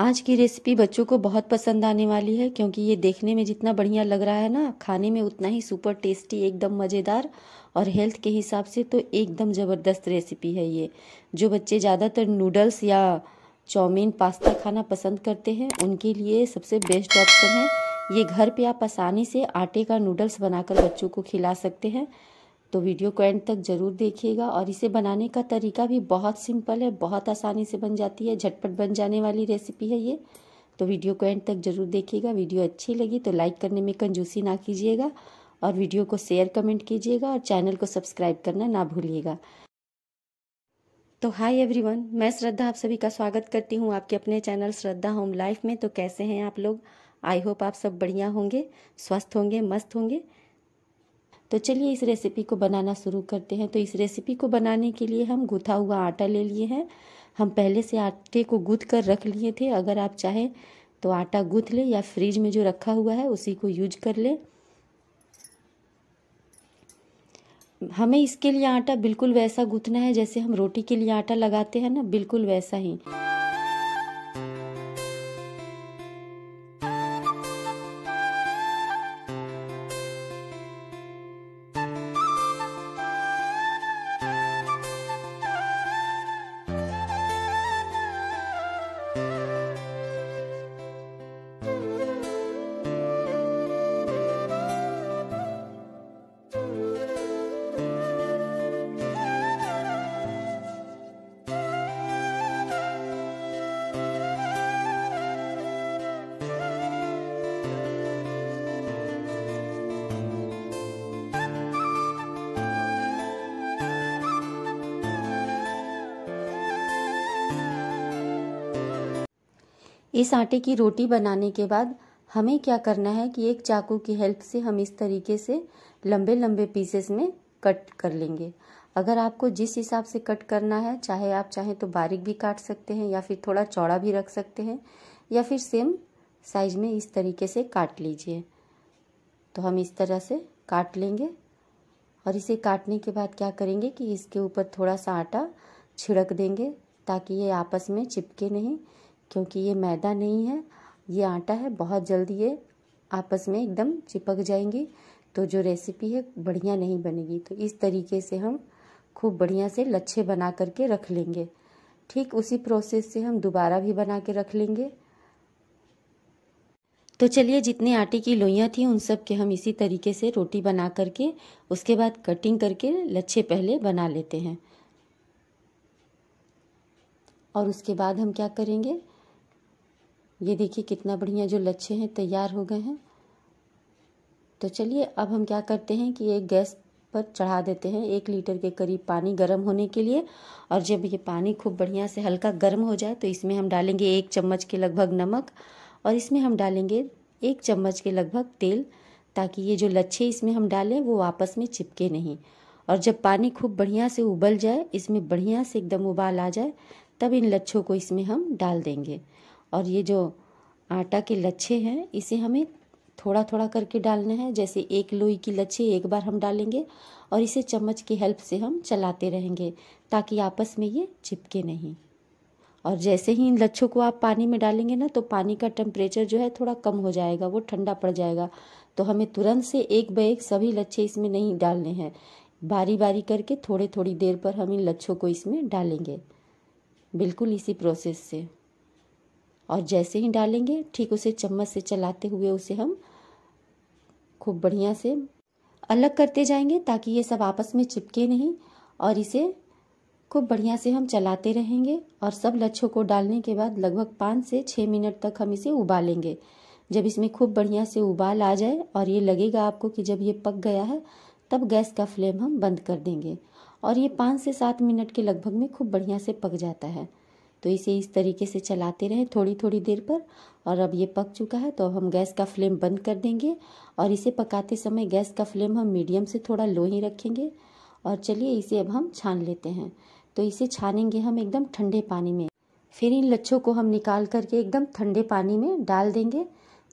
आज की रेसिपी बच्चों को बहुत पसंद आने वाली है क्योंकि ये देखने में जितना बढ़िया लग रहा है ना खाने में उतना ही सुपर टेस्टी एकदम मज़ेदार और हेल्थ के हिसाब से तो एकदम ज़बरदस्त रेसिपी है ये जो बच्चे ज़्यादातर नूडल्स या चाउमीन पास्ता खाना पसंद करते हैं उनके लिए सबसे बेस्ट ऑप्शन है ये घर पर आप आसानी से आटे का नूडल्स बनाकर बच्चों को खिला सकते हैं तो वीडियो को एंड तक ज़रूर देखिएगा और इसे बनाने का तरीका भी बहुत सिंपल है बहुत आसानी से बन जाती है झटपट बन जाने वाली रेसिपी है ये तो वीडियो को एंड तक ज़रूर देखिएगा वीडियो अच्छी लगी तो लाइक करने में कंजूसी ना कीजिएगा और वीडियो को शेयर कमेंट कीजिएगा और चैनल को सब्सक्राइब करना ना भूलिएगा तो हाय एवरीवन मैं श्रद्धा आप सभी का स्वागत करती हूँ आपके अपने चैनल श्रद्धा होम लाइफ में तो कैसे हैं आप लोग आई होप आप सब बढ़िया होंगे स्वस्थ होंगे मस्त होंगे तो चलिए इस रेसिपी को बनाना शुरू करते हैं तो इस रेसिपी को बनाने के लिए हम गुथा हुआ आटा ले लिए हैं हम पहले से आटे को गूथ कर रख लिए थे अगर आप चाहें तो आटा गूँथ लें या फ्रिज में जो रखा हुआ है उसी को यूज कर लें हमें इसके लिए आटा बिल्कुल वैसा गूँथना है जैसे हम रोटी के लिए आटा लगाते हैं ना बिल्कुल वैसा ही इस आटे की रोटी बनाने के बाद हमें क्या करना है कि एक चाकू की हेल्प से हम इस तरीके से लंबे लंबे पीसेस में कट कर लेंगे अगर आपको जिस हिसाब से कट करना है चाहे आप चाहें तो बारीक भी काट सकते हैं या फिर थोड़ा चौड़ा भी रख सकते हैं या फिर सेम साइज में इस तरीके से काट लीजिए तो हम इस तरह से काट लेंगे और इसे काटने के बाद क्या करेंगे कि इसके ऊपर थोड़ा सा आटा छिड़क देंगे ताकि ये आपस में चिपके नहीं क्योंकि ये मैदा नहीं है ये आटा है बहुत जल्दी ये आपस में एकदम चिपक जाएंगी तो जो रेसिपी है बढ़िया नहीं बनेगी तो इस तरीके से हम खूब बढ़िया से लच्छे बना करके रख लेंगे ठीक उसी प्रोसेस से हम दोबारा भी बना के रख लेंगे तो चलिए जितने आटे की लोइयाँ थी उन सब के हम इसी तरीके से रोटी बना करके उसके बाद कटिंग करके लच्छे पहले बना लेते हैं और उसके बाद हम क्या करेंगे ये देखिए कितना बढ़िया जो लच्छे हैं तैयार हो गए हैं तो चलिए अब हम क्या करते हैं कि एक गैस पर चढ़ा देते हैं एक लीटर के करीब पानी गर्म होने के लिए और जब ये पानी खूब बढ़िया से हल्का गर्म हो जाए तो इसमें हम डालेंगे एक चम्मच के लगभग नमक और इसमें हम डालेंगे एक चम्मच के लगभग तेल ताकि ये जो लच्छे इसमें हम डालें वो आपस में चिपके नहीं और जब पानी खूब बढ़िया से उबल जाए इसमें बढ़िया से एकदम उबाल आ जाए तब इन लच्छों को इसमें हम डाल देंगे और ये जो आटा के लच्छे हैं इसे हमें थोड़ा थोड़ा करके डालना है जैसे एक लोई की लच्छे एक बार हम डालेंगे और इसे चम्मच की हेल्प से हम चलाते रहेंगे ताकि आपस में ये चिपके नहीं और जैसे ही इन लच्छों को आप पानी में डालेंगे ना तो पानी का टेम्परेचर जो है थोड़ा कम हो जाएगा वो ठंडा पड़ जाएगा तो हमें तुरंत से एक ब एक सभी लच्छे इसमें नहीं डालने हैं बारी बारी करके थोड़े थोड़ी देर पर हम इन लच्छों को इसमें डालेंगे बिल्कुल इसी प्रोसेस से और जैसे ही डालेंगे ठीक उसे चम्मच से चलाते हुए उसे हम खूब बढ़िया से अलग करते जाएंगे ताकि ये सब आपस में चिपके नहीं और इसे खूब बढ़िया से हम चलाते रहेंगे और सब लच्छों को डालने के बाद लगभग पाँच से छः मिनट तक हम इसे उबालेंगे जब इसमें खूब बढ़िया से उबाल आ जाए और ये लगेगा आपको कि जब ये पक गया है तब गैस का फ्लेम हम बंद कर देंगे और ये पाँच से सात मिनट के लगभग में खूब बढ़िया से पक जाता है तो इसे इस तरीके से चलाते रहें थोड़ी थोड़ी देर पर और अब ये पक चुका है तो अब हम गैस का फ्लेम बंद कर देंगे और इसे पकाते समय गैस का फ्लेम हम मीडियम से थोड़ा लो ही रखेंगे और चलिए इसे अब हम छान लेते हैं तो इसे छानेंगे हम एकदम ठंडे पानी में फिर इन लच्छों को हम निकाल करके एकदम ठंडे पानी में डाल देंगे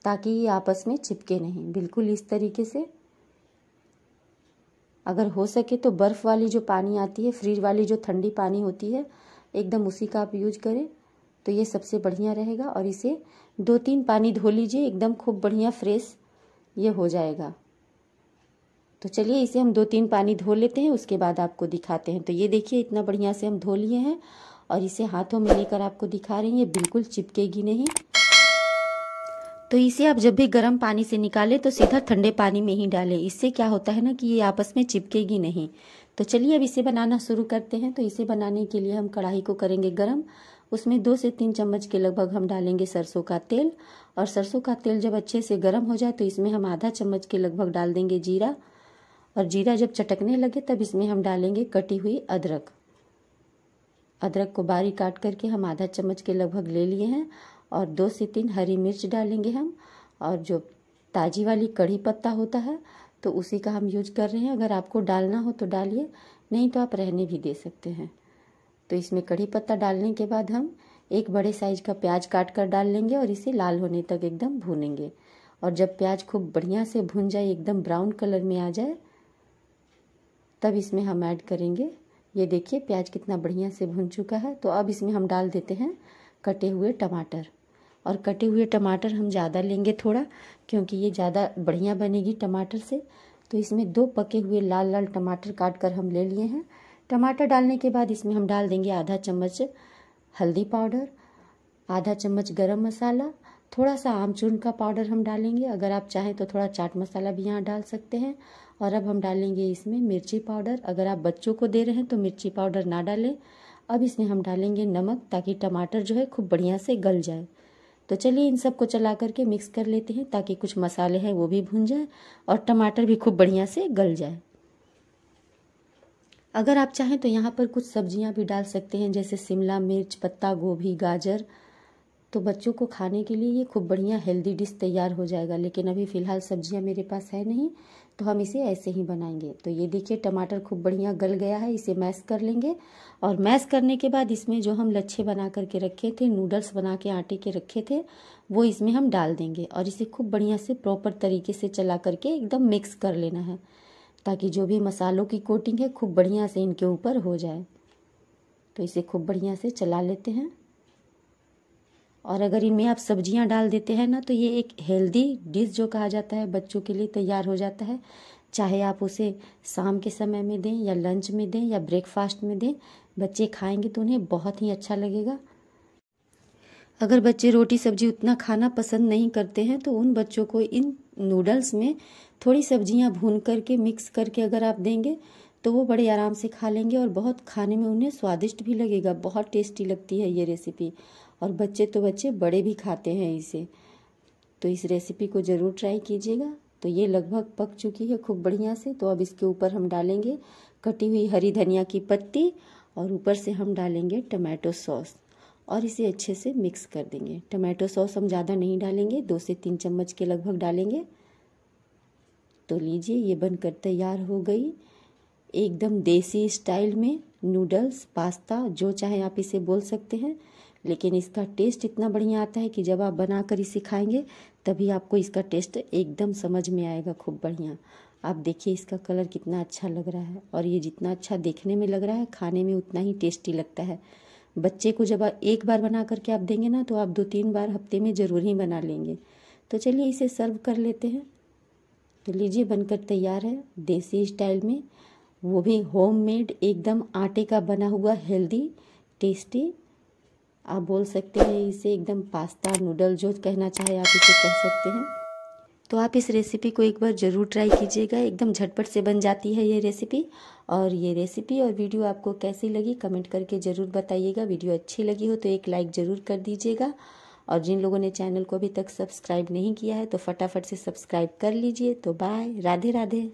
ताकि ये आपस में चिपके नहीं बिल्कुल इस तरीके से अगर हो सके तो बर्फ़ वाली जो पानी आती है फ्रीज वाली जो ठंडी पानी होती है एकदम उसी का आप यूज करें तो ये सबसे बढ़िया रहेगा और इसे दो तीन पानी धो लीजिए एकदम खूब बढ़िया फ्रेश ये हो जाएगा तो चलिए इसे हम दो तीन पानी धो लेते हैं उसके बाद आपको दिखाते हैं तो ये देखिए इतना बढ़िया से हम धो लिए हैं और इसे हाथों में लेकर आपको दिखा रही हैं ये बिल्कुल चिपकेगी नहीं तो इसे आप जब भी गर्म पानी से निकालें तो सीधा ठंडे पानी में ही डालें इससे क्या होता है ना कि ये आपस में चिपकेगी नहीं तो चलिए अब इसे बनाना शुरू करते हैं तो इसे बनाने के लिए हम कढ़ाई को करेंगे गर्म उसमें दो से तीन चम्मच के लगभग हम डालेंगे सरसों का तेल और सरसों का तेल जब अच्छे से गर्म हो जाए तो इसमें हम आधा चम्मच के लगभग डाल देंगे जीरा और जीरा जब चटकने लगे तब इसमें हम डालेंगे कटी हुई अदरक अदरक को बारीक काट करके हम आधा चम्मच के लगभग ले लिए हैं और दो से तीन हरी मिर्च डालेंगे हम और जो ताजी वाली कढ़ी पत्ता होता है तो उसी का हम यूज कर रहे हैं अगर आपको डालना हो तो डालिए नहीं तो आप रहने भी दे सकते हैं तो इसमें कड़ी पत्ता डालने के बाद हम एक बड़े साइज का प्याज काट कर डाल लेंगे और इसे लाल होने तक एकदम भूनेंगे और जब प्याज खूब बढ़िया से भून जाए एकदम ब्राउन कलर में आ जाए तब इसमें हम ऐड करेंगे ये देखिए प्याज कितना बढ़िया से भून चुका है तो अब इसमें हम डाल देते हैं कटे हुए टमाटर और कटे हुए टमाटर हम ज़्यादा लेंगे थोड़ा क्योंकि ये ज़्यादा बढ़िया बनेगी टमाटर से तो इसमें दो पके हुए लाल लाल टमाटर काट कर हम ले लिए हैं टमाटर डालने के बाद इसमें हम डाल देंगे आधा चम्मच हल्दी पाउडर आधा चम्मच गरम मसाला थोड़ा सा आमचूर्ण का पाउडर हम डालेंगे अगर आप चाहें तो थोड़ा चाट मसाला भी यहाँ डाल सकते हैं और अब हम डालेंगे इसमें मिर्ची पाउडर अगर आप बच्चों को दे रहे हैं तो मिर्ची पाउडर ना डालें अब इसमें हम डालेंगे नमक ताकि टमाटर जो है खूब बढ़िया से गल जाए तो चलिए इन सबको चला करके मिक्स कर लेते हैं ताकि कुछ मसाले हैं वो भी भून जाए और टमाटर भी खूब बढ़िया से गल जाए अगर आप चाहें तो यहाँ पर कुछ सब्जियाँ भी डाल सकते हैं जैसे शिमला मिर्च पत्ता गोभी गाजर तो बच्चों को खाने के लिए ये खूब बढ़िया हेल्दी डिश तैयार हो जाएगा लेकिन अभी फ़िलहाल सब्जियाँ मेरे पास है नहीं तो हम इसे ऐसे ही बनाएंगे तो ये देखिए टमाटर खूब बढ़िया गल गया है इसे मैश कर लेंगे और मैश करने के बाद इसमें जो हम लच्छे बना करके रखे थे नूडल्स बना के आटे के रखे थे वो इसमें हम डाल देंगे और इसे खूब बढ़िया से प्रॉपर तरीके से चला करके एकदम मिक्स कर लेना है ताकि जो भी मसालों की कोटिंग है खूब बढ़िया से इनके ऊपर हो जाए तो इसे खूब बढ़िया से चला लेते हैं और अगर इनमें आप सब्जियां डाल देते हैं ना तो ये एक हेल्दी डिश जो कहा जाता है बच्चों के लिए तैयार हो जाता है चाहे आप उसे शाम के समय में दें या लंच में दें या ब्रेकफास्ट में दें बच्चे खाएंगे तो उन्हें बहुत ही अच्छा लगेगा अगर बच्चे रोटी सब्जी उतना खाना पसंद नहीं करते हैं तो उन बच्चों को इन नूडल्स में थोड़ी सब्जियां भून करके मिक्स करके अगर आप देंगे तो वो बड़े आराम से खा लेंगे और बहुत खाने में उन्हें स्वादिष्ट भी लगेगा बहुत टेस्टी लगती है ये रेसिपी और बच्चे तो बच्चे बड़े भी खाते हैं इसे तो इस रेसिपी को ज़रूर ट्राई कीजिएगा तो ये लगभग पक चुकी है खूब बढ़िया से तो अब इसके ऊपर हम डालेंगे कटी हुई हरी धनिया की पत्ती और ऊपर से हम डालेंगे टमाटो सॉस और इसे अच्छे से मिक्स कर देंगे टमाटो सॉस हम ज़्यादा नहीं डालेंगे दो से तीन चम्मच के लगभग डालेंगे तो लीजिए ये बनकर तैयार हो गई एकदम देसी स्टाइल में नूडल्स पास्ता जो चाहे आप इसे बोल सकते हैं लेकिन इसका टेस्ट इतना बढ़िया आता है कि जब आप बना कर इसे खाएँगे तभी आपको इसका टेस्ट एकदम समझ में आएगा खूब बढ़िया आप देखिए इसका कलर कितना अच्छा लग रहा है और ये जितना अच्छा देखने में लग रहा है खाने में उतना ही टेस्टी लगता है बच्चे को जब एक बार बना करके आप देंगे ना तो आप दो तीन बार हफ्ते में ज़रूर ही बना लेंगे तो चलिए इसे सर्व कर लेते हैं तो लीजिए बनकर तैयार है देसी स्टाइल में वो भी होममेड एकदम आटे का बना हुआ हेल्दी टेस्टी आप बोल सकते हैं इसे एकदम पास्ता नूडल जो कहना चाहे आप इसे कह सकते हैं तो आप इस रेसिपी को एक बार ज़रूर ट्राई कीजिएगा एकदम झटपट से बन जाती है ये रेसिपी और ये रेसिपी और वीडियो आपको कैसी लगी कमेंट करके ज़रूर बताइएगा वीडियो अच्छी लगी हो तो एक लाइक ज़रूर कर दीजिएगा और जिन लोगों ने चैनल को अभी तक सब्सक्राइब नहीं किया है तो फटाफट से सब्सक्राइब कर लीजिए तो बाय राधे राधे